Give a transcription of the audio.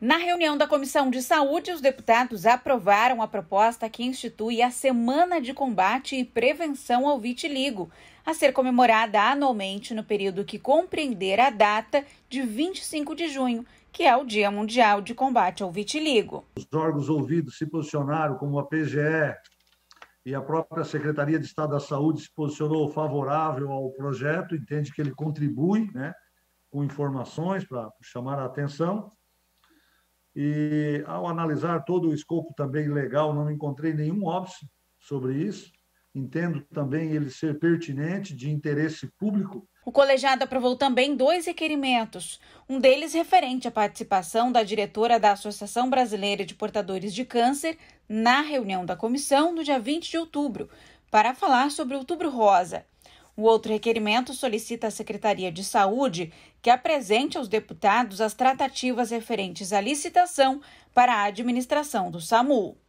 Na reunião da Comissão de Saúde, os deputados aprovaram a proposta que institui a Semana de Combate e Prevenção ao Vitiligo, a ser comemorada anualmente no período que compreender a data de 25 de junho, que é o Dia Mundial de Combate ao Vitiligo. Os órgãos ouvidos se posicionaram como a PGE, e a própria Secretaria de Estado da Saúde se posicionou favorável ao projeto, entende que ele contribui né, com informações para chamar a atenção. E ao analisar todo o escopo também legal, não encontrei nenhum óbice sobre isso entendo também ele ser pertinente, de interesse público. O colegiado aprovou também dois requerimentos, um deles referente à participação da diretora da Associação Brasileira de Portadores de Câncer na reunião da comissão no dia 20 de outubro, para falar sobre o Outubro Rosa. O outro requerimento solicita à Secretaria de Saúde que apresente aos deputados as tratativas referentes à licitação para a administração do SAMU.